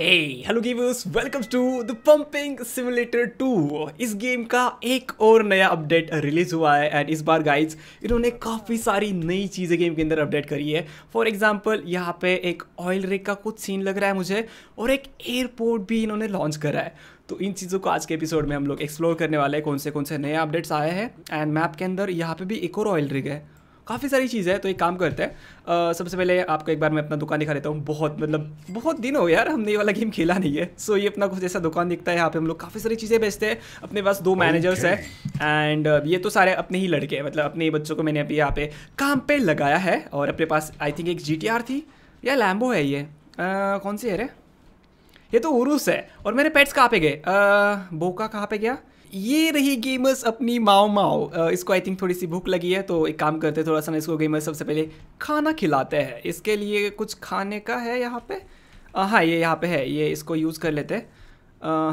Hey, hello gamers, welcome to the Pumping Simulator 2. इस game का एक और नया अपडेट रिलीज हुआ है एंड इस बार गाइज इन्होंने काफ़ी सारी नई चीज़ें गेम के अंदर अपडेट करी है फॉर एग्जाम्पल यहाँ पे एक ऑयल रेक का कुछ सीन लग रहा है मुझे और एक एयरपोर्ट भी इन्होंने लॉन्च करा है तो इन चीज़ों को आज के एपिसोड में हम लोग एक्सप्लोर करने वाले हैं कौन से कौन से नए अपडेट्स आए हैं एंड मैप के अंदर यहाँ पे भी एक और ऑयल रिग है काफ़ी सारी चीज़ें हैं तो एक काम करते हैं सबसे पहले आपको एक बार मैं अपना दुकान दिखा देता हूँ बहुत मतलब बहुत दिन हो यार हमने ये वाला गेम खेला नहीं है सो ये अपना कुछ ऐसा दुकान दिखता है यहाँ पे हम लोग काफ़ी सारी चीज़ें बेचते हैं अपने पास दो मैनेजर्स हैं एंड ये तो सारे अपने ही लड़के हैं मतलब अपने ही बच्चों को मैंने अभी यहाँ पे काम पे लगाया है और अपने पास आई थिंक एक जी थी या लैम्बो है ये कौन सी है रे ये तो उरूस है और मेरे पेट्स कहाँ पे गए बोका कहाँ पे गया ये रही गेमर्स अपनी माओ माओ इसको आई थिंक थोड़ी सी भूख लगी है तो एक काम करते हैं थोड़ा सा ना इसको गेमर्स सबसे पहले खाना खिलाते हैं इसके लिए कुछ खाने का है यहाँ पे आ, हाँ ये यहाँ पे है ये इसको यूज़ कर लेते हैं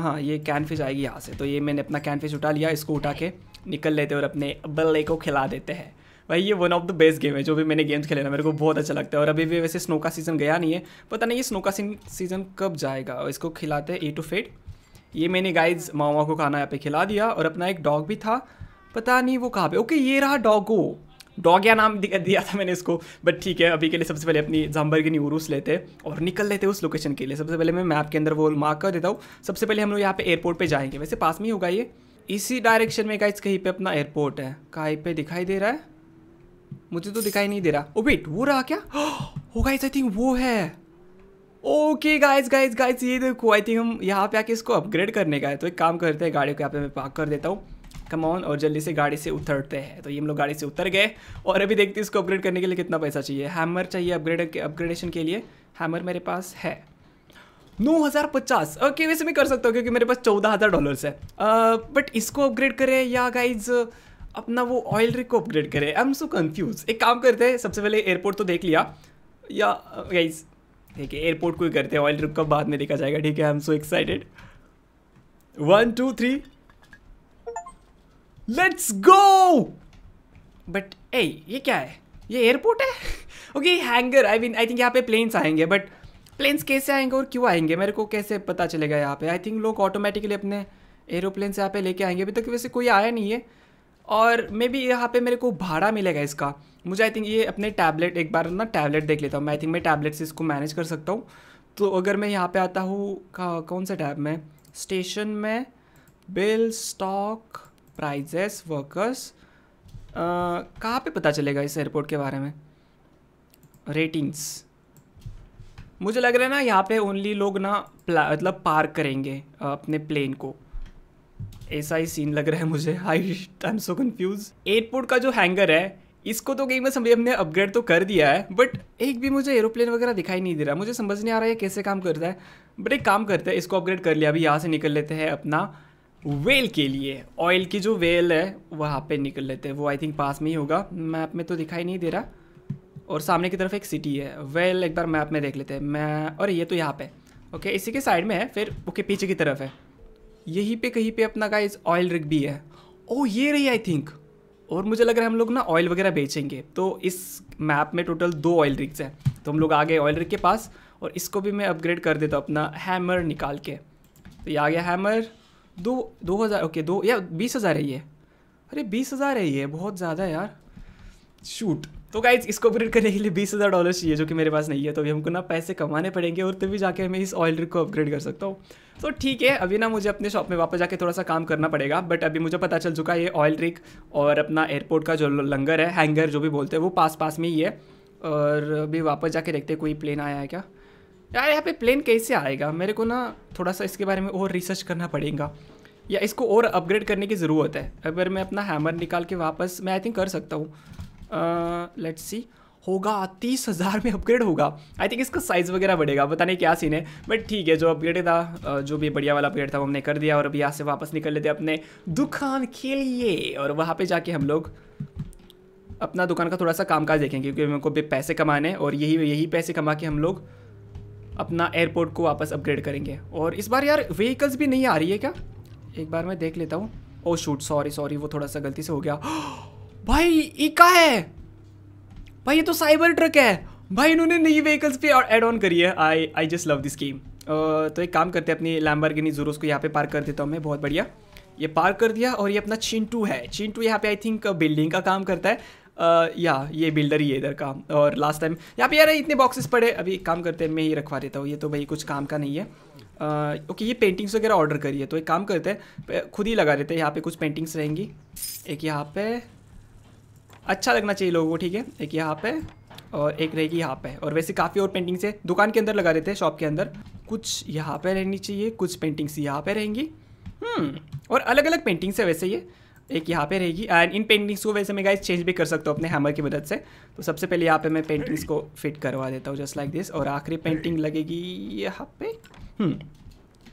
हाँ ये कैन फिश आएगी यहाँ से तो ये मैंने अपना कैन फिश उठा लिया इसको उठा के निकल लेते और अपने बल्ले को खिला देते हैं भाई ये one of the best game है जो भी मैंने गेम्स खेले ना मेरे को बहुत अच्छा लगता है और अभी भी वैसे स्नो का सीज़न गया नहीं है पता नहीं ये स्नो का सीज़न कब जाएगा इसको खिलाते ए टू फेड ये मैंने गाइज मामा को खाना यहाँ पे खिला दिया और अपना एक डॉग भी था पता नहीं वो कहाँ पे ओके ये रहा डॉगो डॉग या नाम दिया था मैंने इसको बट ठीक है अभी के लिए सबसे पहले अपनी जम्बर की नीरूस लेते और निकल लेते उस लोकेशन के लिए सबसे पहले मैं मैप के अंदर वो मार्क कर देता हूँ सबसे पहले हम लोग यहाँ पे एयरपोर्ट पे जाएंगे वैसे पास में ही होगा ये इसी डायरेक्शन में गाइज कहीं पर अपना एयरपोर्ट है कहीं पर दिखाई दे रहा है मुझे तो दिखाई नहीं दे रहा ओ oh, वेट वो रहा क्या हो गाइज आई थिंक वो है ओके गाइस गाइस गाइस ये देखो आई थिंक हम यहाँ पे आके इसको अपग्रेड करने का है तो एक काम करते हैं गाड़ी को यहाँ पे मैं पार्क कर देता हूँ कम ऑन और जल्दी से गाड़ी से उतरते हैं तो ये हम लोग गाड़ी से उतर गए और अभी देखते हैं इसको अपग्रेड करने के लिए कितना पैसा चाहिए हैमर चाहिए अपग्रेड अपग्रेडेशन के लिए हैमर मेरे पास है नौ हज़ार पचास ओके वैसे मैं कर सकता हूँ क्योंकि मेरे पास चौदह हज़ार डॉलर्स है बट uh, इसको अपग्रेड करें या गाइज अपना वो ऑयल रिक को अपग्रेड करें आई एम सो कन्फ्यूज एक काम करते हैं सबसे पहले एयरपोर्ट तो देख लिया या गाइज uh, ठीक है एयरपोर्ट को करते हैं ऑयल ट्रिप का बाद में देखा जाएगा ठीक है I am so excited one two three let's go but uh ये क्या है ये एयरपोर्ट है okay hangar I mean I think यहाँ पे प्लेन्स आएंगे बट प्लेन्स कैसे आएंगे और क्यों आएंगे मेरे को कैसे पता चलेगा यहाँ पे आई थिंक लोग ऑटोमेटिकली अपने एरोप्लेन से यहाँ पे लेके आएंगे अभी तक वैसे कोई आया नहीं है और मे बी यहाँ पे मेरे को भाड़ा मिलेगा इसका मुझे आई थिंक ये अपने टैबलेट एक बार ना टैबलेट देख लेता हूँ मैं आई थिंक मैं टैबलेट से इसको मैनेज कर सकता हूँ तो अगर मैं यहाँ पे आता हूँ कौन सा टैब में स्टेशन में बिल स्टॉक प्राइजेस वर्कर्स कहाँ पे पता चलेगा इस एयरपोर्ट के बारे में रेटिंग्स मुझे लग रहा है ना यहाँ पे ओनली लोग ना मतलब पार्क करेंगे अपने प्लेन को ऐसा ही सीन लग रहा है मुझे I I am so confuse airport का जो हैंगर है इसको तो गेम में समझ हमने अपग्रेड तो कर दिया है बट एक भी मुझे एरोप्लेन वगैरह दिखाई नहीं दे रहा मुझे समझ नहीं आ रहा है कैसे काम करता है बट एक काम करते हैं इसको अपग्रेड कर लिया अभी यहाँ से निकल लेते हैं अपना वेल के लिए ऑयल की जो वेल है वहाँ पे निकल लेते हैं वो आई थिंक पास में ही होगा मैप में तो दिखाई नहीं दे रहा और सामने की तरफ एक सिटी है वेल एक बार मैप में देख लेते हैं मैं और ये तो यहाँ पे ओके इसी के साइड में है फिर ओके पीछे की तरफ है यहीं पे कहीं पे अपना गाइज ऑयल रिग भी है ओ oh, ये रही आई थिंक और मुझे लग रहा है हम लोग ना ऑयल वगैरह बेचेंगे तो इस मैप में टोटल दो ऑयल रिग्स हैं तो हम लोग आ गए ऑयल रिग के पास और इसको भी मैं अपग्रेड कर देता हूँ अपना हैमर निकाल के तो ये आ गया हैमर दो दो हज़ार ओके दो या बीस हज़ार है ये अरे बीस हज़ार है ये बहुत ज़्यादा यार शूट तो गाइज इसको अपग्रेड करने के लिए बीस हज़ार डॉलर चाहिए जो कि मेरे पास नहीं है तो अभी हमको ना पैसे कमाने पड़ेंगे और तभी जाके मैं इस ऑयल रिग को अपग्रेड कर सकता हूँ तो ठीक है अभी ना मुझे अपने शॉप में वापस जाके थोड़ा सा काम करना पड़ेगा बट अभी मुझे पता चल चुका है ये ऑयल रिक और अपना एयरपोर्ट का जो लंगर है हैंगर जो भी बोलते हैं वो पास पास में ही है और अभी वापस जाके देखते हैं कोई प्लेन आया है क्या यार यहाँ पे प्लेन कैसे आएगा मेरे को ना थोड़ा सा इसके बारे में और रिसर्च करना पड़ेगा या इसको और अपग्रेड करने की ज़रूरत है अगर मैं अपना हैमर निकाल के वापस मैं आई थिंक कर सकता हूँ लेट्स सी होगा तीस हज़ार में अपग्रेड होगा आई थिंक इसका साइज़ वगैरह बढ़ेगा पता नहीं क्या सीन है बट ठीक है जो अपग्रेड था जो भी बढ़िया वाला अपग्रेड था वो हमने कर दिया और अभी यहाँ से वापस निकल लेते अपने दुकान के लिए और वहाँ पर जाके हम लोग अपना दुकान का थोड़ा सा कामकाज देखेंगे क्योंकि हमको भी पैसे कमाने और यही यही पैसे कमा के हम लोग अपना एयरपोर्ट को वापस अपग्रेड करेंगे और इस बार यार व्हीकल्स भी नहीं आ रही है क्या एक बार मैं देख लेता हूँ ओ शूट सॉरी सॉरी वो थोड़ा सा गलती से हो गया भाई इका है भाई ये तो साइबर ट्रक है भाई इन्होंने नई व्हीकल्स पे एड ऑन करी है I I just love this game तो एक काम करते हैं अपनी लैम्बर गिनी जूरोस को यहाँ पे पार्क कर देता हूँ मैं बहुत बढ़िया ये पार्क कर दिया और ये अपना चिंटू है चिंटू यहाँ पे आई थिंक बिल्डिंग का काम करता है आ, या ये बिल्डर ही है इधर का और लास्ट टाइम यहाँ पे यार इतने बॉक्सेस पड़े अभी काम करते हैं मैं ही रखवा देता हूँ ये तो भाई कुछ काम का नहीं है आ, ओके ये पेंटिंग्स वगैरह ऑर्डर करिए तो एक काम करते हैं खुद ही लगा देते हैं यहाँ पे कुछ पेंटिंग्स रहेंगी एक यहाँ पे अच्छा लगना चाहिए लोगों को ठीक है एक यहाँ पे और एक रहेगी यहाँ पे और वैसे काफ़ी और पेंटिंग्स है दुकान के अंदर लगा देते हैं शॉप के अंदर कुछ यहाँ पे रहनी चाहिए कुछ पेंटिंग्स यहाँ पे रहेंगी हम्म, और अलग अलग पेंटिंग्स है वैसे ये एक यहाँ पे रहेगी एंड इन पेंटिंग्स को वैसे मैं गाइस चेंज भी कर सकता हूँ अपने हैमर की मदद से तो सबसे पहले यहाँ पे मैं पेंटिंग्स को फिट करवा देता हूँ जस्ट लाइक दिस और आखिरी पेंटिंग लगेगी यहाँ पे हम्म,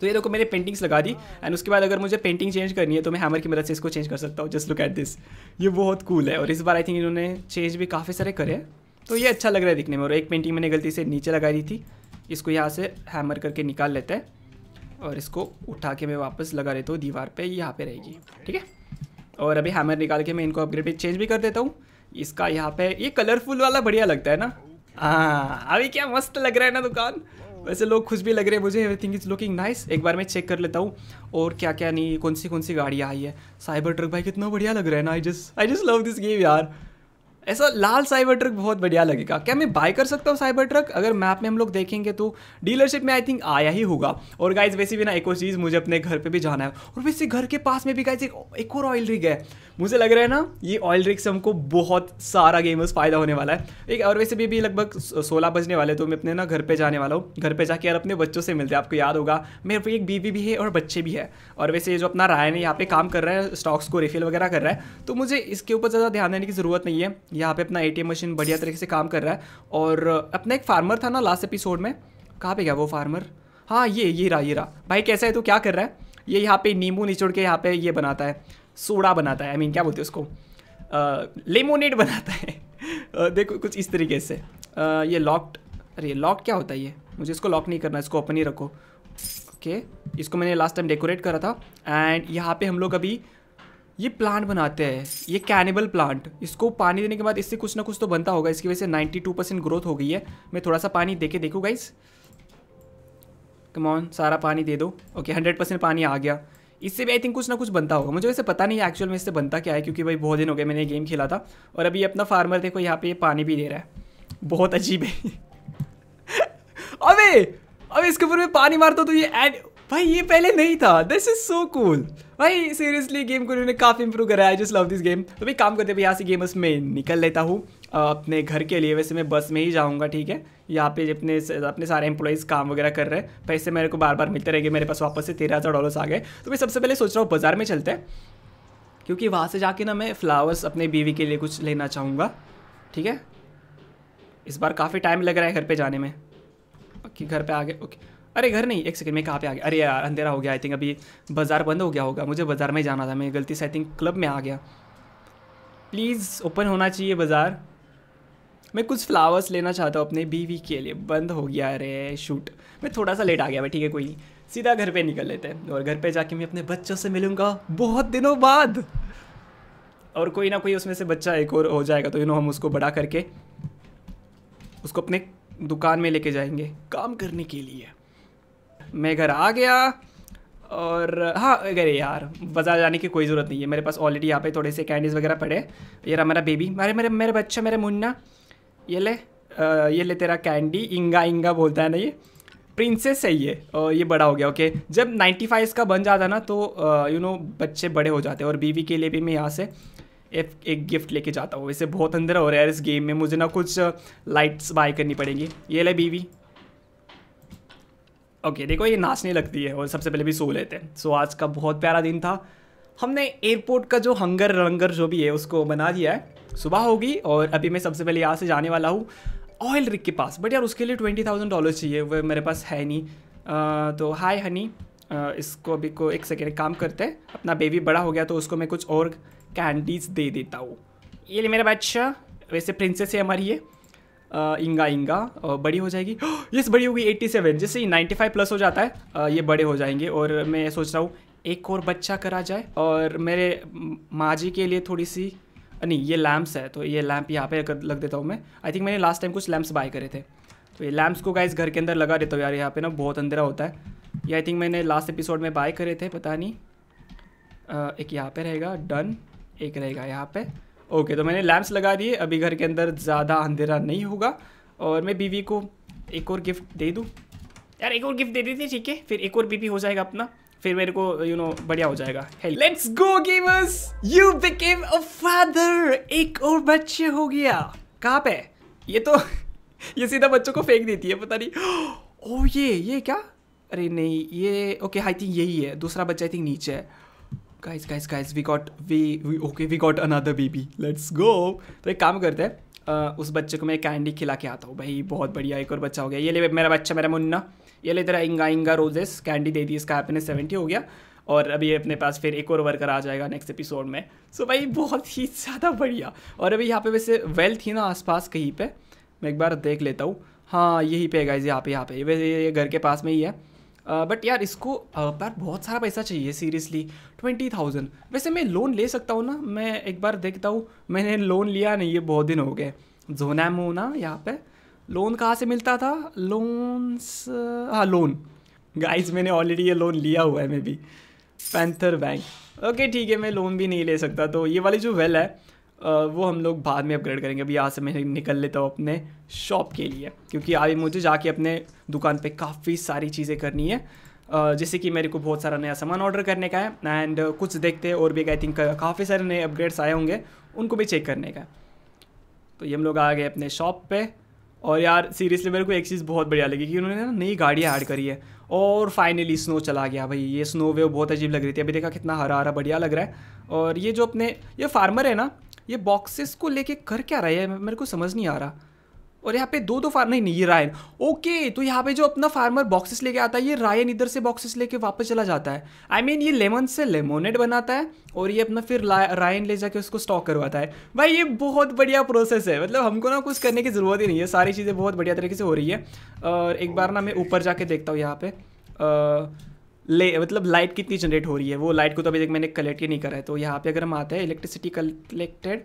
तो ये देखो मैंने पेंटिंग्स लगा दी एंड उसके बाद अगर मुझे पेंटिंग चेंज करनी है तो मैं हैमर की मदद से इसको चेंज कर सकता हूँ जस्ट लुक एट दिस ये बहुत कूल है और इस बार आई थिंक इन्होंने चेंज भी काफ़ी सारे करे तो ये अच्छा लग रहा है दिखने में और एक पेंटिंग मैंने गलती से नीचे लगा दी थी इसको यहाँ से हैमर करके निकाल लेते हैं और इसको उठा के मैं वापस लगा देता हूँ दीवार पर यहाँ पे रहेगी ठीक है और अभी हैमर निकाल के मैं इनको अपग्रेड चेंज भी कर देता हूँ इसका यहाँ पे ये कलरफुल वाला बढ़िया लगता है ना हाँ अभी क्या मस्त लग रहा है ना दुकान वैसे लोग खुश भी लग रहे हैं मुझे एवरीथिंग इज़ लुकिंग नाइस एक बार मैं चेक कर लेता हूँ और क्या क्या नहीं कौन सी कौन सी गाड़ियाँ आई है साइबर ट्रक भाई कितना बढ़िया लग रहा है ना I just I just love this game यार ऐसा लाल साइबर ट्रक बहुत बढ़िया लगेगा क्या मैं बाय कर सकता हूँ साइबर ट्रक अगर मैप में हम लोग देखेंगे तो डीलरशिप में आई थिंक आया ही होगा और गाइज वैसे भी ना एक और चीज़ मुझे अपने घर पे भी जाना है और वैसे घर के पास में भी गाइज एक, एक और ऑयल रिग है मुझे लग रहा है ना ये ऑयल रिग से हमको बहुत सारा गेमर्स फायदा होने वाला है एक और वैसे भी, भी लगभग सोलह बजने वाले तो मैं अपने ना घर पर जाने वाला हूँ घर पर जाके यार अपने बच्चों से मिलते हैं आपको याद होगा मेरे एक बीवी भी है और बच्चे भी है और वैसे ये जो अपना रायन है यहाँ पे काम कर रहा है स्टॉक्स को रिफिल वगैरह कर रहा है तो मुझे इसके ऊपर ज़्यादा ध्यान देने की ज़रूरत नहीं है यहाँ पे अपना ए मशीन बढ़िया तरीके से काम कर रहा है और अपना एक फार्मर था ना लास्ट एपिसोड में कहाँ पे गया वो फार्मर हाँ ये ये रहा ये रहा भाई कैसा है तो क्या कर रहा है ये यहाँ पे नींबू निचोड़ के यहाँ पे ये बनाता है सोडा बनाता है आई I मीन mean, क्या बोलते हैं उसको लेमोनेड बनाता है देखो कुछ इस तरीके से आ, ये लॉक्ड अरे लॉक क्या होता है ये मुझे इसको लॉक नहीं करना इसको ओपन ही रखो ओके okay. इसको मैंने लास्ट टाइम डेकोरेट करा था एंड यहाँ पे हम लोग अभी ये प्लांट बनाते हैं ये कैनिबल प्लांट इसको पानी देने के बाद इससे कुछ ना कुछ तो बनता होगा इसकी वजह से 92 परसेंट ग्रोथ हो गई है मैं थोड़ा सा पानी दे के देखूँ गाइस कमॉन सारा पानी दे दो ओके हंड्रेड परसेंट पानी आ गया इससे भी आई थिंक कुछ ना कुछ बनता होगा मुझे वैसे पता नहीं एक्चुअल में इससे बनता क्या है क्योंकि भाई बहुत दिन हो गए मैंने ये गेम खेला था और अभी अपना फार्मर देखो यहाँ पे पानी भी दे रहा है बहुत अजीब है अभी अभी इसके ऊपर मैं पानी मारता तो ये एड भाई ये पहले नहीं था दिस इज सो कूल भाई सीरियसली गेम को उन्होंने काफ़ी इंप्रूव करा I just love this game तो भाई काम करते भाई यहाँ से गेमर्स में निकल लेता हूँ अपने घर के लिए वैसे मैं बस में ही जाऊँगा ठीक है यहाँ पे अपने अपने सारे एम्प्लॉयज़ काम वगैरह कर रहे हैं पैसे मेरे को बार बार मिलते रहेंगे मेरे पास वापस से तेरह हज़ार डॉलर्स आ गए तो मैं सबसे पहले सोच रहा हूँ बाज़ार में चलते हैं क्योंकि वहाँ से जाके ना मैं फ्लावर्स अपने बीवी के लिए कुछ लेना चाहूँगा ठीक है इस बार काफ़ी टाइम लग रहा है घर पर जाने में कि घर पर आ गए ओके अरे घर नहीं एक सेकंड मैं कहाँ पे आ गया अरे यार अंधेरा हो गया आई थिंक अभी बाज़ार बंद हो गया होगा मुझे बाज़ार में जाना था मैं गलती से आई थिंक क्लब में आ गया प्लीज़ ओपन होना चाहिए बाज़ार मैं कुछ फ्लावर्स लेना चाहता हूँ अपने बीवी के लिए बंद हो गया अरे शूट मैं थोड़ा सा लेट आ गया भाई ठीक है कोई सीधा घर पे निकल लेते हैं और घर पे जाके मैं अपने बच्चों से मिलूँगा बहुत दिनों बाद और कोई ना कोई उसमें से बच्चा एक और हो जाएगा तो यू नो हम उसको बड़ा करके उसको अपने दुकान में लेके जाएंगे काम करने के लिए मैं घर आ गया और हाँ अरे यार बाज़ार जाने की कोई ज़रूरत नहीं है मेरे पास ऑलरेडी यहाँ पे थोड़े से कैंडीज़ वगैरह पड़े ये रहा मेरा बेबी अरे मेरे मेरे बच्चा मेरे मुन्ना ये ले ये ले तेरा कैंडी इंगा इंगा बोलता है ना ये प्रिंसेस है ये और ये बड़ा हो गया ओके जब नाइन्टी फाइव इसका बन जाता ना तो यू नो बच्चे बड़े हो जाते हैं और बीवी के लिए भी मैं यहाँ से एक, एक गिफ्ट लेके जाता हूँ वैसे बहुत अंदर हो रहा है इस गेम में मुझे ना कुछ लाइट्स बाय करनी पड़ेंगी ये ले बीवी ओके okay, देखो ये नाचने लगती है और सबसे पहले भी सो लेते हैं सो so, आज का बहुत प्यारा दिन था हमने एयरपोर्ट का जो हंगर रंगर जो भी है उसको बना दिया है सुबह होगी और अभी मैं सबसे पहले यहाँ से जाने वाला हूँ ऑयल रिक के पास बट यार उसके लिए ट्वेंटी थाउजेंड डॉलर चाहिए वह मेरे पास है नहीं आ, तो हाय हनी आ, इसको अभी को एक सेकेंड काम करते हैं अपना बेबी बड़ा हो गया तो उसको मैं कुछ और कैंडीज दे देता हूँ ये मेरा बच्चा वैसे प्रिंसेस है हमारी ये इंगा इंगा बड़ी हो जाएगी यस बड़ी होगी 87 जैसे नाइन्टी 95 प्लस हो जाता है ये बड़े हो जाएंगे और मैं सोच रहा हूँ एक और बच्चा करा जाए और मेरे माँ जी के लिए थोड़ी सी नहीं ये लैम्प्स है तो ये लैम्प यहाँ पे लग देता हूँ मैं आई थिंक मैंने लास्ट टाइम कुछ लैम्प्स बाय करे थे तो ये लैम्प्स को गाइस घर के अंदर लगा देता हूँ यार यहाँ पे ना बहुत अंधेरा होता है ये आई थिंक मैंने लास्ट एपिसोड में बाय करे थे पता नहीं एक यहाँ पे रहेगा डन एक रहेगा यहाँ पर ओके तो मैंने लैम्प्स लगा दिए अभी घर के अंदर ज़्यादा अंधेरा नहीं होगा और मैं बीवी को एक और गिफ्ट दे दूँ यार एक और गिफ्ट दे देते ठीक है फिर एक और बीपी हो जाएगा अपना फिर मेरे को यू you नो know, बढ़िया हो जाएगा let's go gamers you became a father एक और बच्चे हो गया कहाँ पे ये तो ये सीधा बच्चों को फेंक देती है पता नहीं ओ ये ये क्या अरे नहीं ये ओके आई थिंक यही है दूसरा बच्चा आई थिंक नीचे है guys guys guys we got we okay we got another baby let's go तो एक काम करते हैं उस बच्चे को मैं कैंडी खिला के आता हूँ भाई बहुत बढ़िया एक और बच्चा हो गया ये ले मेरा बच्चा मेरा मुन्ना ये ले तेरा इंगा इंगा रोजेस कैंडी दे दी इसका अपने सेवेंटी हो गया और अभी अपने पास फिर एक और वर्कर आ जाएगा नेक्स्ट एपिसोड में सो so भाई बहुत ही ज़्यादा बढ़िया और अभी यहाँ पे वैसे वेल्थ ही ना आसपास कहीं पे मैं एक बार देख लेता हूँ हाँ यहीं पे गाइज यहाँ पे यहाँ पे वैसे ये घर के पास में ही है बट uh, यार इसको यार uh, बहुत सारा पैसा चाहिए सीरियसली ट्वेंटी थाउजेंड वैसे मैं लोन ले सकता हूँ ना मैं एक बार देखता हूँ मैंने लोन लिया नहीं ये बहुत दिन हो गए जोनैमो ना यहाँ पे लोन कहाँ से मिलता था लोन्स uh, हाँ लोन गाइज मैंने ऑलरेडी ये लोन लिया हुआ है maybe panther bank okay ठीक है मैं लोन भी नहीं ले सकता तो ये वाली जो वेल है वो हम लोग बाद में अपग्रेड करेंगे अभी यहाँ से मैं निकल लेता हूँ अपने शॉप के लिए क्योंकि अभी मुझे जाके अपने दुकान पे काफ़ी सारी चीज़ें करनी है जैसे कि मेरे को बहुत सारा नया सामान ऑर्डर करने का है एंड कुछ देखते और भी आई थिंक काफ़ी सारे नए अपग्रेड्स आए होंगे उनको भी चेक करने का तो ये हम लोग आ गए अपने शॉप पे और यार सीरियसली मेरे को एक चीज़ बहुत बढ़िया लगी कि उन्होंने ना नई गाड़ियाँ ऐड करी है और फाइनली स्नो चला गया भाई ये स्नो वेव बहुत अजीब लग रही थी अभी देखा कितना हरा हरा बढ़िया लग रहा है और ये जो अपने ये फार्मर है ना ये बॉक्सेस को लेके कर क्या रहा है मेरे को समझ नहीं आ रहा और यहाँ पे दो दो फार्म नहीं नहीं ये रायन ओके तो यहाँ पे जो अपना फार्मर बॉक्सेस लेके आता है ये रायन इधर से बॉक्सेस लेके वापस चला जाता है आई I मीन mean, ये लेमन से लेमोनेड बनाता है और ये अपना फिर रायन ले जाके उसको स्टॉक करवाता है भाई ये बहुत बढ़िया प्रोसेस है मतलब हमको ना कुछ करने की ज़रूरत ही नहीं है सारी चीज़ें बहुत बढ़िया तरीके से हो रही है और एक बार ना मैं ऊपर जाके देखता हूँ यहाँ पर ले मतलब लाइट कितनी जनरेट हो रही है वो लाइट को तो अभी तक मैंने कलेक्ट ही नहीं करा है तो यहाँ पे अगर हम आते हैं इलेक्ट्रिसिटी कलेक्टेड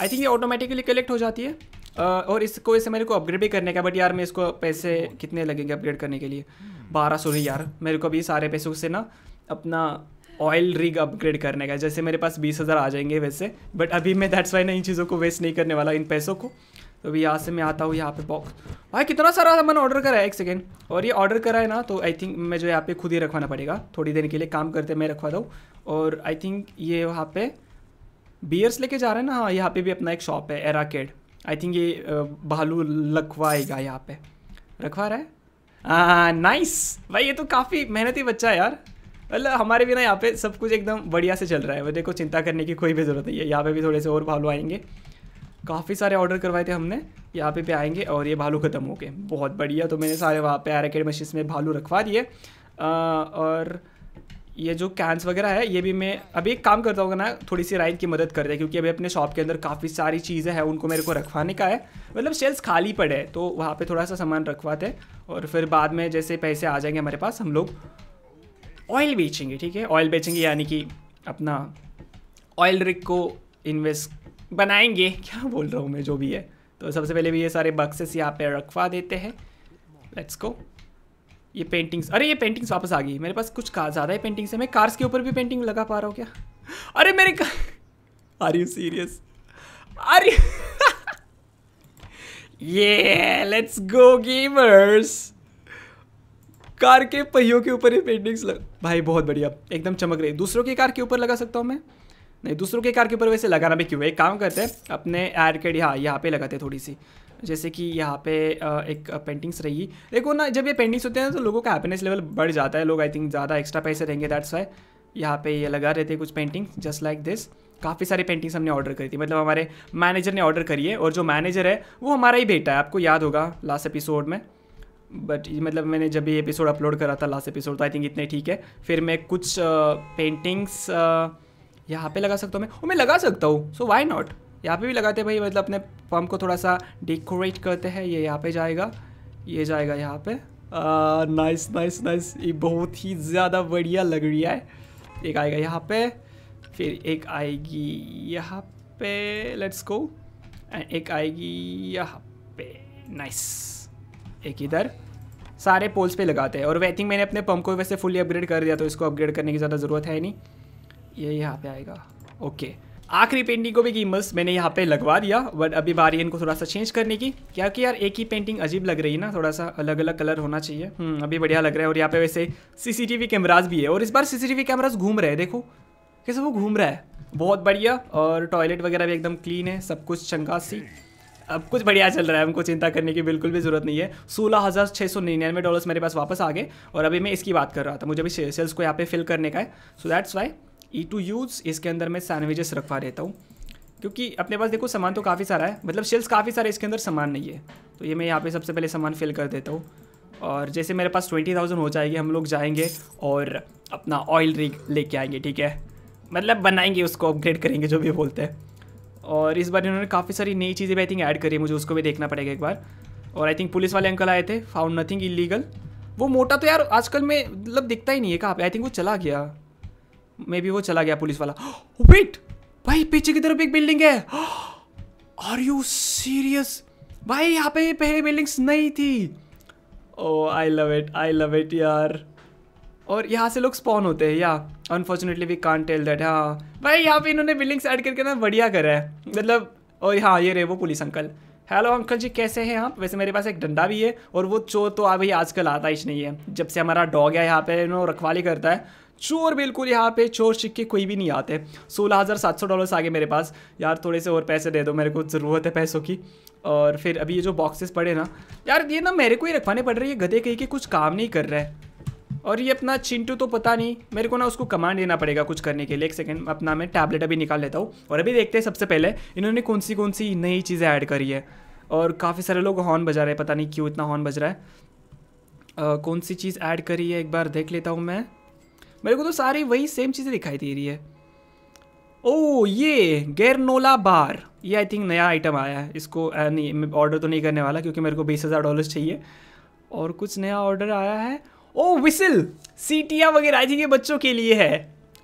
आई थिंक ये ऑटोमेटिकली कलेक्ट हो जाती है uh, और इसको इसे मेरे को अपग्रेड भी करने का बट यार मैं इसको पैसे कितने लगेंगे अपग्रेड करने के लिए बारह सौ यार मेरे को अभी सारे पैसों से ना अपना ऑयल रिग अपग्रेड करने का जैसे मेरे पास बीस हज़ार आ जाएंगे वैसे बट अभी मैं दैट्स वाई ना इन चीज़ों को वेस्ट नहीं करने वाला इन पैसों को तो अभी यहाँ से मैं आता हूँ यहाँ पे बॉक्स भाई कितना सारा सामान ऑर्डर करा है एक सेकेंड और ये ऑर्डर करा है ना तो आई थिंक मैं जो यहाँ पे खुद ही रखवाना पड़ेगा थोड़ी देर के लिए काम करते मैं रखवा दूँ और आई थिंक ये वहाँ पे बियर्स लेके जा रहे हैं ना हाँ यहाँ पे भी अपना एक शॉप है एराकेड आई थिंक ये भालू लखवाएगा यहाँ पे रखवा रहा है आ, नाइस भाई ये तो काफ़ी मेहनती बच्चा है यार मतलब हमारे भी ना यहाँ पे सब कुछ एकदम बढ़िया से चल रहा है मुझे देखो चिंता करने की कोई भी ज़रूरत नहीं है यहाँ पे भी थोड़े से और भालू आएंगे काफ़ी सारे ऑर्डर करवाए थे हमने यहाँ पे पे आएंगे और ये भालू ख़त्म हो गए बहुत बढ़िया तो मैंने सारे वहाँ पे आरकेड मशीन में भालू रखवा दिए और ये जो कैंस वगैरह है ये भी मैं अभी एक काम करता हूँ ना थोड़ी सी राइड की मदद कर दे क्योंकि अभी अपने शॉप के अंदर काफ़ी सारी चीज़ें हैं उनको मेरे को रखवाने का है मतलब शेल्स खाली पड़े तो वहाँ पर थोड़ा सा सामान रखवाते और फिर बाद में जैसे पैसे आ जाएंगे हमारे पास हम लोग ऑयल बेचेंगे ठीक है ऑयल बेचेंगे यानी कि अपना ऑयल रिक को इन्वेस्ट बनाएंगे क्या बोल रहा हूँ मैं जो भी है तो सबसे पहले भी ये सारे बक्सेस यहाँ पे रखवा देते हैं लेट्स गो ये पेंटिंग्स अरे ये पेंटिंग्स वापस आ गई मेरे पास कुछ कार ज़्यादा ही पेंटिंग्स है मैं कार्स के ऊपर भी पेंटिंग लगा पा रहा हूँ क्या अरे मेरे का are you serious are you ये लेट्स गो गेमर्स कार के पहियों के ऊपर ही पेंटिंग्स लग भाई बहुत बढ़िया एकदम चमक रही दूसरों की कार के ऊपर लगा सकता हूँ मैं नहीं दूसरों के कार के ऊपर वैसे लगाना भी क्यों एक काम करते हैं अपने एड यहाँ यहाँ पे लगाते हैं थोड़ी सी जैसे कि यहाँ पे एक पेंटिंग्स रही देखो ना जब ये पेंटिंग्स होते हैं तो लोगों का हैप्पीनेस लेवल बढ़ जाता है लोग आई थिंक ज़्यादा एक्स्ट्रा पैसे रहेंगे दैट्स वाई यहाँ पे ये लगा रहे थे कुछ पेंटिंग्स जस्ट लाइक दिस काफ़ी सारी पेंटिंग्स हमने ऑर्डर करी थी मतलब हमारे मैनेजर ने ऑर्डर करी है और जो मैनेजर है वो हमारा ही बेटा है आपको याद होगा लास्ट एपिसोड में बट मतलब मैंने जब ये एपिसोड अपलोड करा था लास्ट एपिसोड तो आई थिंक इतने ठीक है फिर मैं कुछ पेंटिंग्स uh, uh यहाँ पे लगा सकता हूँ मैं और मैं लगा सकता हूँ सो वाई नॉट यहाँ पे भी लगाते भाई मतलब अपने पम्प को थोड़ा सा डेकोरेट करते हैं ये यहाँ पे जाएगा ये जाएगा यहाँ पे नाइस नाइस नाइस ये बहुत ही ज़्यादा बढ़िया लग रही है एक आएगा यहाँ पे फिर एक आएगी यहाँ पे लेट्स गो एंड एक आएगी यहाँ पे नाइस एक इधर सारे पोल्स पे लगाते हैं और आई थिंक मैंने अपने पंप को वैसे फुली अपग्रेड कर दिया तो इसको अपग्रेड करने की ज़्यादा ज़रूरत है नहीं ये यहाँ पे आएगा ओके आखिरी पेंटिंग को भी कीमस मैंने यहाँ पे लगवा दिया बट अभी बारी इनको थोड़ा सा चेंज करने की क्या कि यार एक ही पेंटिंग अजीब लग रही है ना थोड़ा सा अलग अलग कलर होना चाहिए हम्म, अभी बढ़िया लग रहा है और यहाँ पे वैसे सीसीटीवी कैमराज भी है और इस बार सीसीटीवी कैमराज घूम रहे हैं देखो कैसे वो घूम रहा है बहुत बढ़िया और टॉयलेट वगैरह भी एकदम क्लीन है सब कुछ चंगा सी अब कुछ बढ़िया चल रहा है हमको चिंता करने की बिल्कुल भी ज़रूरत नहीं है सोलह हज़ार छः सौ निन्यानवे डॉलर्स मेरे पास वापस आ गए और अभी मैं इसकी बात कर रहा था मुझे अभी सेल्स को यहाँ पे फिल करने का है so that's why E to use इसके अंदर मैं सैंडविचेस रखवा रहता हूँ क्योंकि अपने पास देखो सामान तो काफ़ी सारा है मतलब शेल्स काफ़ी सारे इसके अंदर सामान नहीं है तो ये मैं यहाँ पे सबसे पहले सामान फिल कर देता हूँ और जैसे मेरे पास ट्वेंटी थाउजेंड हो जाएगी हम लोग जाएंगे और अपना ऑयल रिग लेके आएंगे ठीक है मतलब बनाएंगे उसको अपग्रेड करेंगे जो भी बोलते हैं और इस बार इन्होंने काफ़ी सारी नई चीज़ें भी आई थिंक ऐड करी है मुझे उसको भी देखना पड़ेगा एक बार और आई थिंक पुलिस वाले अंकल आए थे फाउंड नथिंग इलीगल वो मोटा तो यार आजकल में मतलब दिखता ही नहीं है कहाँ पे आई थिंक वो चला गया मे बी वो चला गया पुलिस वाला वेट भाई पीछे की तरफ एक बिल्डिंग है आर यू सीरियस भाई यहाँ पे पहले बिल्डिंग्स नहीं थी oh I love it I love it यार और यहाँ से लोग स्पॉन होते हैं या unfortunately we can't tell that हाँ भाई यहाँ पे इन्होंने बिल्डिंग्स ऐड करके ना बढ़िया करा है मतलब और हाँ ये रहे वो police uncle hello uncle ji कैसे हैं आप वैसे मेरे पास एक डंडा भी है और वो चोर तो अभी आजकल आता ही नहीं है जब से हमारा डॉग है यहाँ पे नो रखवाली करता है चोर बिल्कुल यहाँ पे चोर सिक्के कोई भी नहीं आते सोलह हज़ार सात सौ डॉलर्स गए मेरे पास यार थोड़े से और पैसे दे दो मेरे को ज़रूरत है पैसों की और फिर अभी ये जो बॉक्सेस पड़े ना यार ये ना मेरे को ही रखवाने पड़ रहे ये गधे कहीं के कुछ काम नहीं कर रहा है और ये अपना चिंटू तो पता नहीं मेरे को ना उसको कमांड देना पड़ेगा कुछ करने के लिए एक सेकेंड अपना मैं टैबलेट अभी निकाल लेता हूँ और अभी देखते हैं सबसे पहले इन्होंने कौन सी कौन सी नई चीज़ें ऐड करी है और काफ़ी सारे लोग हॉर्न बजा रहे हैं पता नहीं क्यों इतना हॉर्न बज रहा है कौन सी चीज़ ऐड करी है एक बार देख लेता हूँ मैं मेरे को तो सारी वही सेम चीज़ें दिखाई दे रही है ओ ये गैरनोला बार ये आई थिंक नया आइटम आया है इसको आ, नहीं मैं ऑर्डर तो नहीं करने वाला क्योंकि मेरे को बीस हज़ार डॉलर चाहिए और कुछ नया ऑर्डर आया है ओ विसिल सीटियाँ वगैरह आई थिंक ये बच्चों के लिए है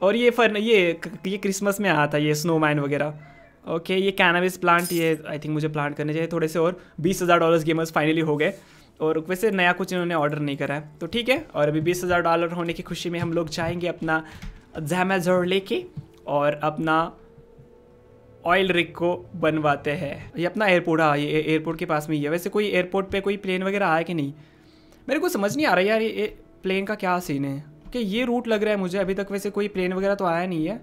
और ये फर ये ये क्रिसमस में आया था ये स्नोमैन वगैरह ओके ये कैनविस प्लांट ये आई थिंक मुझे प्लांट करने चाहिए थोड़े से और बीस हज़ार डॉलर्स गेमर्स फाइनली हो गए और वैसे नया कुछ इन्होंने ऑर्डर नहीं करा है तो ठीक है और अभी बीस हज़ार डॉलर होने की खुशी में हम लोग जाएंगे अपना जैमेजोर लेके और अपना ऑयल रिक को बनवाते हैं ये अपना एयरपोर्ट है हाँ, ये एयरपोर्ट के पास में ही है वैसे कोई एयरपोर्ट पे कोई प्लेन वगैरह आया कि नहीं मेरे को समझ नहीं आ रहा यार ये प्लेन का क्या सीन है कि ये रूट लग रहा है मुझे अभी तक वैसे कोई प्लेन वगैरह तो आया नहीं है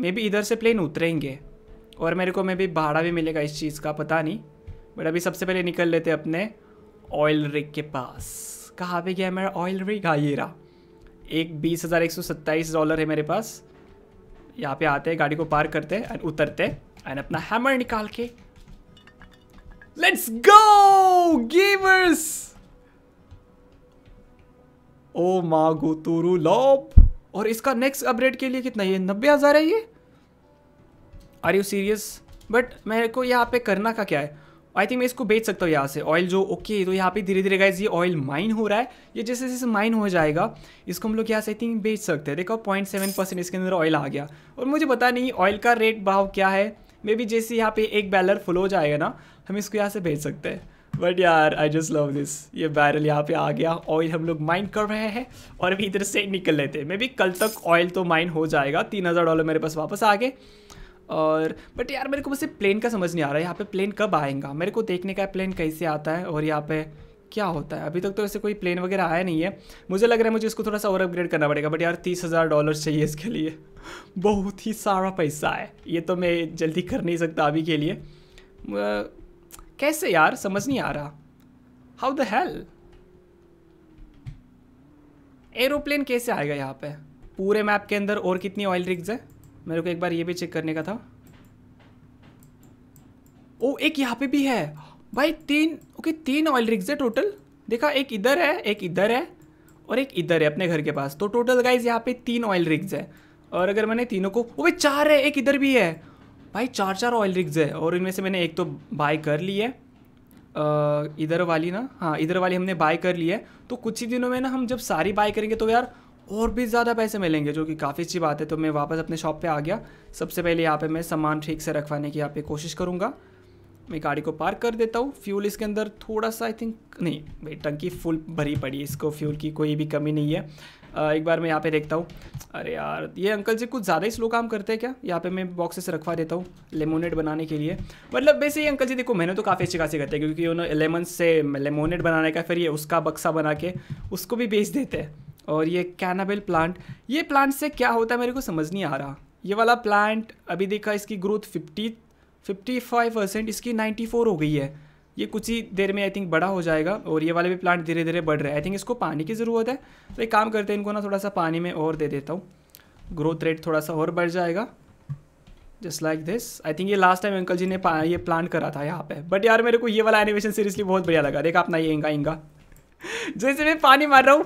मे बी इधर से प्लेन उतरेंगे और मेरे को मे बी भाड़ा भी मिलेगा इस चीज़ का पता नहीं बट अभी सबसे पहले निकल लेते अपने ऑयल रिग के पास कहाँ पे गया मेरा ऑयल रिग हाँ ये रहा एक बीस हज़ार एक सौ सत्ताईस डॉलर है मेरे पास यहाँ पे आते हैं गाड़ी को पार करते हैं एंड उतरते एंड अपना हैमर निकाल के लेट्स गो गेमर्स ओ माँ तुरु लॉप और इसका नेक्स्ट अपडेट के लिए कितना ये नब्बे हज़ार है ये आर यू सीरियस बट मेरे को यहाँ पे करना का क्या है आई थिंक मैं इसको बेच सकता हूँ यहाँ से ऑयल जो ओके okay, तो यहाँ पे धीरे धीरे गए ये ऑयल माइन हो रहा है ये जैसे जैसे माइन हो जाएगा इसको हम लोग यहाँ से आई थिंक बेच सकते हैं देखो पॉइंट सेवन परसेंट इसके अंदर ऑयल आ गया और मुझे पता नहीं ऑयल का रेट भाव क्या है मे बी जैसे यहाँ पे एक बैलर फुल हो जाएगा ना हम इसको यहाँ से भेज सकते हैं बट यार आई जस्ट लव दिस ये बैरल यहाँ पे आ गया ऑयल हम लोग माइन कर रहे हैं और अभी इधर से निकल लेते हैं मे बी कल तक ऑयल तो माइन हो जाएगा तीन हज़ार डॉलर मेरे पास वापस आ गए और बट यार मेरे को बस प्लेन का समझ नहीं आ रहा है यहाँ पे प्लेन कब आएगा मेरे को देखने का प्लेन कैसे आता है और यहाँ पे क्या होता है अभी तक तो ऐसे कोई प्लेन वगैरह आया नहीं है मुझे लग रहा है मुझे इसको थोड़ा सा और अपग्रेड करना पड़ेगा बट यार तीस हज़ार डॉलर चाहिए इसके लिए बहुत ही सारा पैसा है ये तो मैं जल्दी कर नहीं सकता अभी के लिए कैसे यार समझ नहीं आ रहा हाउ द हेल एरोप्लेन कैसे आएगा यहाँ पे पूरे मैप के अंदर और कितनी ऑयल रिग्स है मेरे को एक बार ये भी चेक करने का था ओ एक यहाँ पे भी है भाई तीन ओके तीन ऑयल रिग्स है टोटल देखा एक इधर है एक इधर है और एक इधर है अपने घर के पास तो टोटल गाइज यहाँ पे तीन ऑयल रिग्स है और अगर मैंने तीनों को वो भाई चार है एक इधर भी है भाई चार चार ऑयल रिग्स है और इनमें से मैंने एक तो बाय कर ली है इधर वाली ना हाँ इधर वाली हमने बाय कर ली है तो कुछ ही दिनों में ना हम जब सारी बाय करेंगे तो यार और भी ज़्यादा पैसे मिलेंगे जो कि काफ़ी अच्छी बात है तो मैं वापस अपने शॉप पे आ गया सबसे पहले यहाँ पे मैं सामान ठीक से रखवाने की यहाँ पे कोशिश करूँगा मैं गाड़ी को पार्क कर देता हूँ फ्यूल इसके अंदर थोड़ा सा आई थिंक नहीं भाई टंकी फुल भरी पड़ी इसको फ्यूल की कोई भी कमी नहीं है एक बार मैं यहाँ पे देखता हूँ अरे यार ये अंकल जी कुछ ज़्यादा ही स्लो काम करते हैं क्या यहाँ पे मैं बॉक्सेस रखवा देता हूँ लेमोनेट बनाने के लिए मतलब वैसे ही अंकल जी देखो मैंने तो काफ़ी अच्छी खासी करते हैं क्योंकि उन्होंने लेमन से लेमोनेट बनाने का फिर ये उसका बक्सा बना के उसको भी बेच देते हैं और ये कैनाबेल प्लांट ये प्लांट से क्या होता है मेरे को समझ नहीं आ रहा ये वाला प्लांट अभी देखा इसकी growth fifty fifty five percent इसकी नाइन्टी फोर हो गई है ये कुछ ही देर में आई थिंक बड़ा हो जाएगा और ये वाले भी प्लांट धीरे धीरे बढ़ रहे हैं आई थिंक इसको पानी की ज़रूरत है तो एक काम करते हैं इनको ना थोड़ा सा पानी में और दे देता हूँ ग्रोथ रेट थोड़ा सा और बढ़ जाएगा just like this I think ये लास्ट टाइम अंकल जी ने ये प्लांट करा था यहाँ पे बट यार मेरे को ये वाला एनिमेशन सीरियसली बहुत बढ़िया लगा देखा अपना ये इंगा इंगा जैसे मैं पानी मार रहा हूँ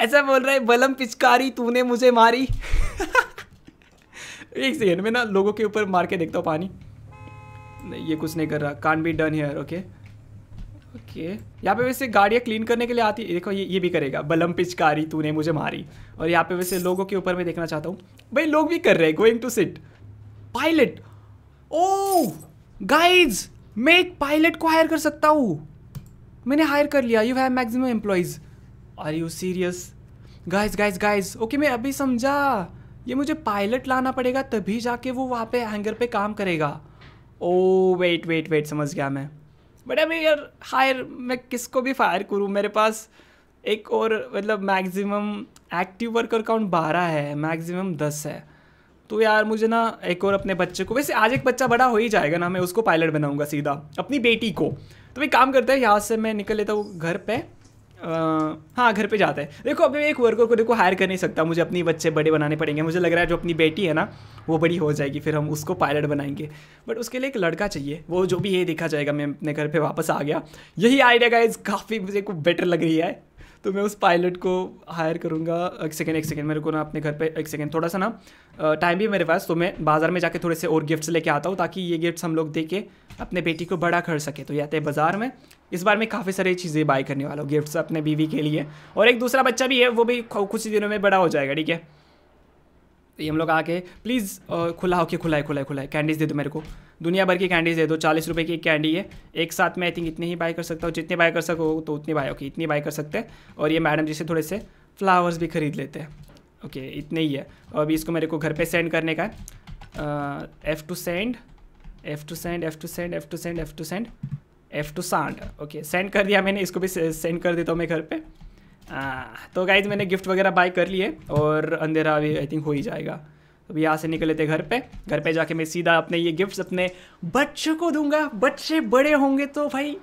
ऐसा बोल रहा है बलम पिचकारी तूने मुझे मारी एक सेकेंड मैं ना लोगों के ऊपर मार के देखता हूँ पानी नहीं ये कुछ नहीं कर रहा can't be done here okay okay यहाँ पे वैसे गाड़ियाँ क्लीन करने के लिए आती है देखो ये ये भी करेगा बलम पिचकारी तूने मुझे मारी और यहाँ पे वैसे लोगों के ऊपर मैं देखना चाहता हूँ भाई लोग भी कर रहे हैं going to sit pilot oh guys मैं एक पायलट को हायर कर सकता हूँ मैंने हायर कर लिया you have maximum employees are you serious guys guys guys okay मैं अभी समझा ये मुझे पायलट लाना पड़ेगा तभी जाके वो वहाँ पे हैंगर पे काम करेगा ओ वेट वेट वेट समझ गया मैं बट अभी यार हायर मैं किसको भी फायर करूँ मेरे पास एक और मतलब मैक्सिमम एक्टिव वर्कर काउंट बारह है मैक्सिमम दस है तो यार मुझे ना एक और अपने बच्चे को वैसे आज एक बच्चा बड़ा हो ही जाएगा ना मैं उसको पायलट बनाऊंगा सीधा अपनी बेटी को तो भाई काम करता है यहाँ से मैं निकल लेता हूँ घर पर आ, हाँ घर पे जाता है देखो अभी एक वर्कर को देखो हायर कर नहीं सकता मुझे अपनी बच्चे बड़े बनाने पड़ेंगे मुझे लग रहा है जो अपनी बेटी है ना वो बड़ी हो जाएगी फिर हम उसको पायलट बनाएंगे बट उसके लिए एक लड़का चाहिए वो जो भी ये देखा जाएगा मैं अपने घर पर वापस आ गया यही आइडिया गाइज काफ़ी मुझे को बेटर लग रही है तो मैं उस पायलट को हायर करूँगा एक सेकेंड एक सेकेंड मेरे को ना अपने घर पर एक सेकेंड थोड़ा सा ना टाइम भी मेरे पास तो मैं बाज़ार में जाके थोड़े से और गिफ्ट्स लेके आता हूँ ताकि ये गिफ्ट्स हम लोग दे के अपने बेटी को बड़ा कर सके तो ये हैं बाज़ार में इस बार मैं काफ़ी सारी चीज़ें बाय करने वाला हूँ गिफ्ट्स अपने बीवी के लिए और एक दूसरा बच्चा भी है वो भी कुछ दिनों में बड़ा हो जाएगा ठीक है ये हम लोग आके प्लीज़ खुला हो के खुलाए खुलाए खुलाए कैंडीज़ दे दो मेरे को दुनिया भर की कैंडीज़ दे दो चालीस रुपये की एक कैंडी है एक साथ में आई थिंक इतने ही बाय कर सकता हूँ जितने बाय कर सको तो उतनी बाय ओके इतनी बाय कर सकते हैं और ये मैडम जी से थोड़े से फ्लावर्स भी खरीद लेते हैं ओके इतने ही है और अभी इसको मेरे को घर पर सेंड करने का F to send F to send F to send F to send F to send F to send okay send कर दिया मैंने इसको भी सेंड कर देता हूँ मैं घर पर तो गाइज मैंने गिफ्ट वगैरह बाय कर लिए और अंधेरा अभी आई थिंक हो ही जाएगा अभी यहाँ से निकले थे घर पे घर पे जाके मैं सीधा अपने ये गिफ्ट्स अपने बच्चों को दूंगा बच्चे बड़े होंगे तो भाई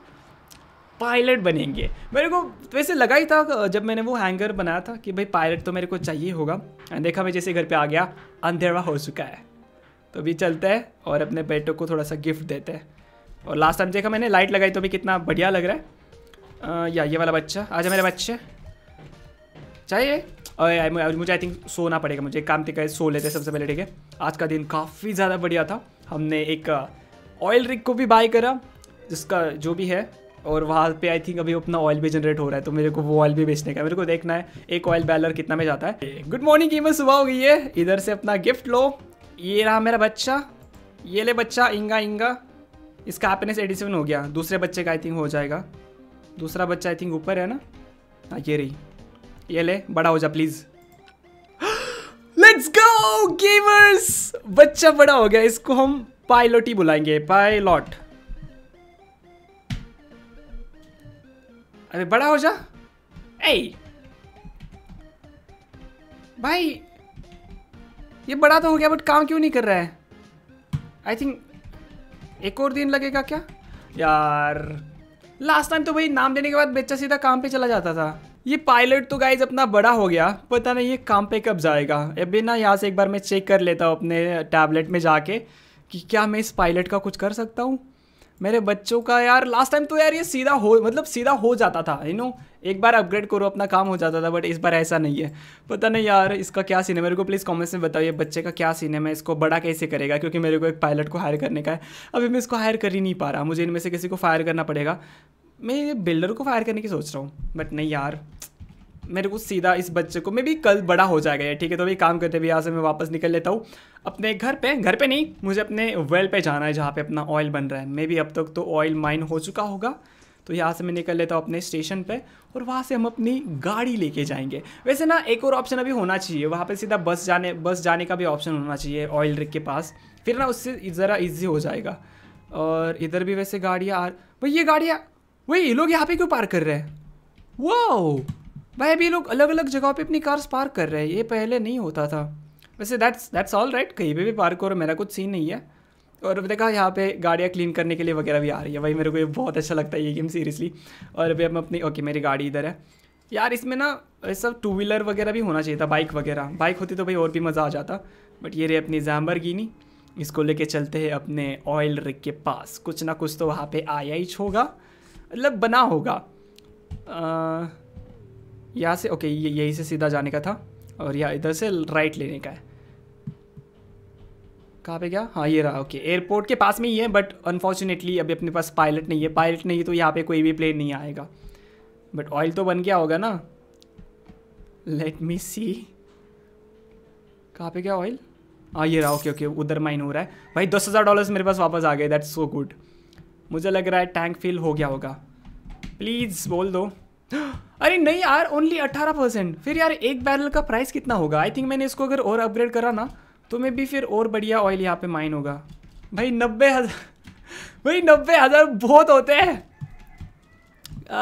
पायलट बनेंगे मेरे को वैसे लगा ही था जब मैंने वो हैंगर बनाया था कि भाई पायलट तो मेरे को चाहिए होगा देखा मैं जैसे घर पे आ गया अंधेरा हो चुका है तो भी चलते हैं और अपने बेटों को थोड़ा सा गिफ्ट देते हैं और लास्ट टाइम देखा मैंने लाइट लगाई तो भी कितना बढ़िया लग रहा है आ, या ये वाला बच्चा आजा मेरे बच्चे चाहिए और मुझे आई थिंक सोना पड़ेगा मुझे एक काम थे सो लेते सबसे पहले ठीक है आज का दिन काफ़ी ज़्यादा बढ़िया था हमने एक ऑयल रिक को भी बाय करा जिसका जो भी है और वहाँ पे आई थिंक अभी अपना ऑयल भी जनरेट हो रहा है तो मेरे को वो ऑयल भी बेचने का मेरे को देखना है एक ऑयल बैलर कितना में जाता है गुड मॉर्निंग मैं सुबह हो गई है इधर से अपना गिफ्ट लो ये रहा मेरा बच्चा ये ले बच्चा इंगा इंगा इसका हैप्पीनेस एटी हो गया दूसरे बच्चे का आई थिंक हो जाएगा दूसरा बच्चा आई थिंक ऊपर है ना हाँ ये रही ये ले बड़ा हो जा प्लीज लेट्स गो गेमर्स बच्चा बड़ा हो गया इसको हम पायलट ही बुलाएंगे पायलट अरे बड़ा हो जा ए भाई ये बड़ा तो हो गया बट काम क्यों नहीं कर रहा है आई थिंक एक और दिन लगेगा क्या यार लास्ट टाइम तो भाई नाम देने के बाद बच्चा सीधा काम पे चला जाता था ये पायलट तो गाइज अपना बड़ा हो गया पता नहीं ये काम पे कब जाएगा अभी ना यहाँ से एक बार मैं चेक कर लेता हूँ अपने टैबलेट में जाके कि क्या मैं इस पायलट का कुछ कर सकता हूँ मेरे बच्चों का यार लास्ट टाइम तो यार ये सीधा हो मतलब सीधा हो जाता था यू नो एक बार अपग्रेड करो अपना काम हो जाता था बट इस बार ऐसा नहीं है पता नहीं यार इसका क्या सीन है मेरे को प्लीज़ कमेंट्स में बताओ ये बच्चे का क्या सीन है मैं इसको बड़ा कैसे करेगा क्योंकि मेरे को एक पायलट को हायर करने का है अभी मैं इसको हायर कर ही नहीं पा रहा मुझे इनमें से किसी को फायर करना पड़ेगा मैं बिल्डर को फायर करने की सोच रहा हूँ बट नहीं यार मेरे को सीधा इस बच्चे को मे भी कल बड़ा हो जाएगा ठीक है तो अभी काम करते भी यहाँ से मैं वापस निकल लेता हूँ अपने घर पे घर पे नहीं मुझे अपने वेल पे जाना है जहाँ पे अपना ऑयल बन रहा है मे भी अब तक तो ऑयल माइन हो चुका होगा तो यहाँ से मैं निकल लेता हूँ अपने स्टेशन पे और वहाँ से हम अपनी गाड़ी लेके जाएंगे वैसे ना एक और ऑप्शन अभी होना चाहिए वहाँ पे सीधा बस जाने बस जाने का भी ऑप्शन होना चाहिए ऑयल रिक के पास फिर ना उससे ज़रा ईजी हो जाएगा और इधर भी वैसे गाड़ियाँ आ भाई ये गाड़ियाँ वही ये लोग यहाँ पे क्यों पार्क कर रहे हैं वो भाई अभी ये लोग अलग अलग जगह पे अपनी कार्स पार्क कर रहे हैं ये पहले नहीं होता था वैसे दैट्स दैट्स ऑल राइट कहीं पर भी पार्क और मेरा कुछ सीन नहीं है और देखा यहाँ पे गाड़ियाँ क्लीन करने के लिए वगैरह भी आ रही है भाई मेरे को ये बहुत अच्छा लगता है ये गेम सीरियसली और अभी हम अपनी ओके मेरी गाड़ी इधर है यार इसमें ना सब टू व्हीलर वगैरह भी होना चाहिए था बाइक वगैरह बाइक होती तो भाई और भी मज़ा आ जाता बट ये रही अपनी जैम्बर इसको लेके चलते हैं अपने ऑयल रिक के पास कुछ ना कुछ तो वहाँ पे आया ही होगा मतलब बना होगा यहाँ से ओके यही यहीं से सीधा जाने का था और यहाँ इधर से राइट लेने का है कहाँ पे गया हाँ ये रहा ओके एयरपोर्ट के पास में ही है बट अनफॉर्चुनेटली अभी अपने पास पायलट नहीं है पायलट नहीं तो यहाँ पे कोई भी प्लेन नहीं आएगा बट ऑयल तो बन गया होगा ना लेट मी सी कहाँ पे गया ऑयल हाँ ये रहा ओके ओके उधर माइन हो रहा है भाई दस हज़ार डॉलर्स मेरे पास वापस आ गए दैट्स सो गुड मुझे लग रहा है टैंक फिल हो गया होगा प्लीज़ बोल दो अरे नहीं यार ओनली अट्ठारह परसेंट फिर यार एक बैरल का प्राइस कितना होगा आई थिंक मैंने इसको अगर और अपग्रेड करा ना तो मे भी फिर और बढ़िया ऑयल यहाँ पे माइन होगा भाई नब्बे हज़ार भाई नब्बे हज़ार बहुत होते हैं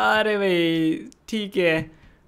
अरे भाई ठीक है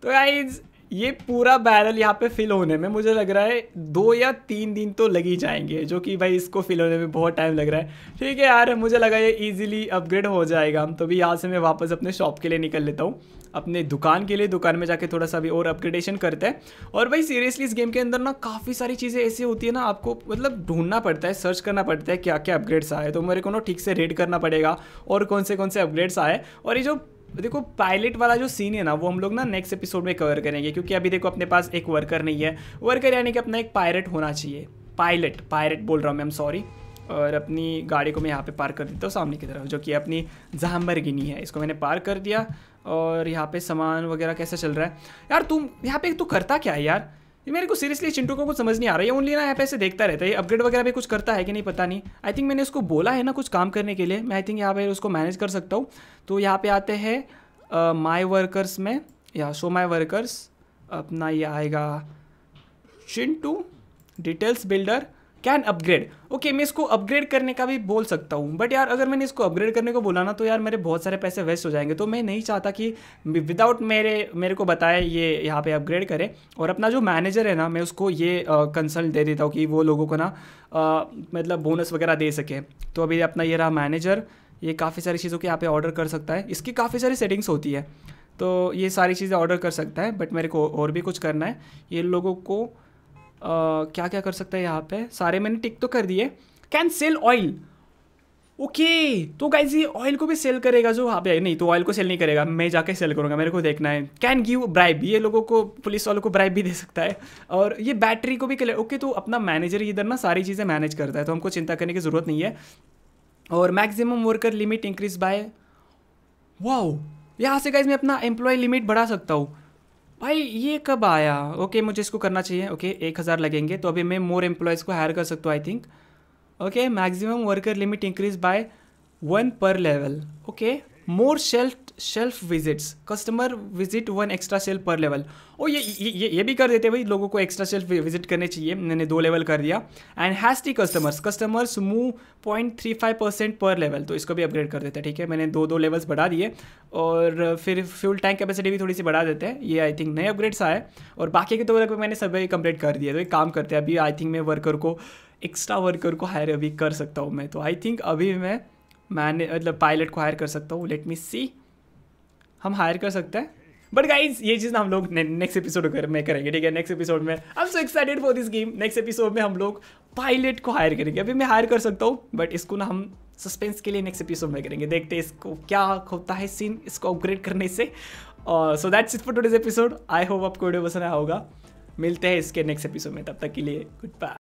तो आई ये पूरा बैरल यहाँ पे फिल होने में मुझे लग रहा है दो या तीन दिन तो लग ही जाएंगे जो कि भाई इसको फिल होने में बहुत टाइम लग रहा है ठीक है यार मुझे लगा ये इजीली अपग्रेड हो जाएगा हम तो भी यहाँ से मैं वापस अपने शॉप के लिए निकल लेता हूँ अपने दुकान के लिए दुकान में जाके थोड़ा सा भी और अपग्रेडेशन करते हैं और भाई सीरियसली इस गेम के अंदर ना काफ़ी सारी चीज़ें ऐसी होती है ना आपको मतलब ढूंढना पड़ता है सर्च करना पड़ता है क्या क्या अपग्रेड्स आए तो मेरे को ना ठीक से रेड करना पड़ेगा और कौन से कौन से अपग्रेड्स आए और ये जो देखो पायलट वाला जो सीन है ना वो हम लोग ना नेक्स्ट एपिसोड में कवर करेंगे क्योंकि अभी देखो अपने पास एक वर्कर नहीं है वर्कर यानी कि अपना एक पायलट होना चाहिए पायलट पायलट बोल रहा हूँ मैम सॉरी और अपनी गाड़ी को मैं यहाँ पे पार्क कर देता हूँ सामने की तरफ जो कि अपनी जहाँबरगिनी गिनी है इसको मैंने पार्क कर दिया और यहाँ पे सामान वगैरह कैसा चल रहा है यार तुम यहाँ पे तू करता क्या है यार ये मेरे को सीरियसली चिंटू को कुछ समझ नहीं आ रहा है ओनली ना यहाँ पे ऐसे देखता रहता है अपग्रेड वगैरह भी कुछ करता है कि नहीं पता नहीं आई थिंक मैंने उसको बोला है ना कुछ काम करने के लिए मैं आई थिंक यहाँ पे उसको मैनेज कर सकता हूँ तो यहाँ पे आते हैं माई वर्कर्स में या शो माई वर्कर्स अपना ये आएगा Chintu details builder can upgrade okay मैं इसको अपग्रेड करने का भी बोल सकता हूँ बट यार अगर मैंने इसको अपग्रेड करने को बोला ना तो यार मेरे बहुत सारे पैसे वेस्ट हो जाएंगे तो मैं नहीं चाहता कि विदाउट मेरे मेरे को बताए ये यहाँ पे अपग्रेड करें और अपना जो मैनेजर है ना मैं उसको ये कंसल्ट दे देता हूँ कि वो लोगों को ना आ, मतलब बोनस वगैरह दे सके तो अभी अपना ये रहा मैनेजर ये काफ़ी सारी चीज़ों के यहाँ पे ऑर्डर कर सकता है इसकी काफ़ी सारी सेटिंग्स होती है तो ये सारी चीज़ें ऑर्डर कर सकता है बट मेरे को और भी कुछ करना है ये लोगों को क्या क्या कर सकता है यहाँ पे सारे मैंने टिक तो कर दिए कैन सेल ऑयल ओके तो गाइज ये ऑयल को भी सेल करेगा जो हाँ पे नहीं तो ऑयल को सेल नहीं करेगा मैं जाके सेल करूँगा मेरे को देखना है कैन गिव ब्राइब ये लोगों को पुलिस वालों को ब्राइब भी दे सकता है और ये बैटरी को भी ओके okay, तो अपना मैनेजर इधर ना सारी चीज़ें मैनेज करता है तो हमको चिंता करने की ज़रूरत नहीं है और maximum worker limit increase by wow यहाँ से गाइज मैं अपना एम्प्लॉय लिमिट बढ़ा सकता हूँ भाई ये कब आया ओके मुझे इसको करना चाहिए ओके एक हज़ार लगेंगे तो अभी मैं मोर एम्प्लॉयज़ को हायर कर सकता हूँ I think okay maximum worker limit increase by one per level okay more shelf shelf visits customer visit one extra shelf per level और ये ये ये भी कर देते भाई लोगों को एक्स्ट्रा सेल्फ विजिट करने चाहिए मैंने दो लेवल कर दिया and hasty customers customers move point three five percent per level तो इसको भी अपग्रेड कर देते हैं ठीक है मैंने दो दो लेवल्स बढ़ा दिए और फिर फ्यूल टैंक कैपेसिटी भी थोड़ी सी बढ़ा देते हैं ये आई थिंक नए अपग्रेड्स आए और बाकी के तो मैंने सभी कंप्लीट कर दिया तो एक काम करते हैं अभी आई थिंक मैं वर्कर को एक्स्ट्रा वर्कर को हायर अभी कर सकता हूँ मैं तो आई थिंक अभी मैं मैंने मतलब पायलट को हायर कर सकता हूँ लेट मी सी हम हायर कर सकते हैं बट गाइज ये चीज़ ना हम लोग नेक्स्ट एपिसोड में करेंगे ठीक है नेक्स्ट एपिसोड में I am so excited for this game next episode में हम लोग पायलट को हायर करेंगे अभी मैं हायर कर सकता हूँ बट इसको ना हम सस्पेंस के लिए नेक्स्ट एपिसोड में करेंगे देखते हैं इसको क्या होता है सीन इसको अपग्रेड करने से और so that's it for today's episode I hope आपको वीडियो पसंद आया होगा मिलते हैं इसके नेक्स्ट एपिसोड में तब तक के लिए गुड बाय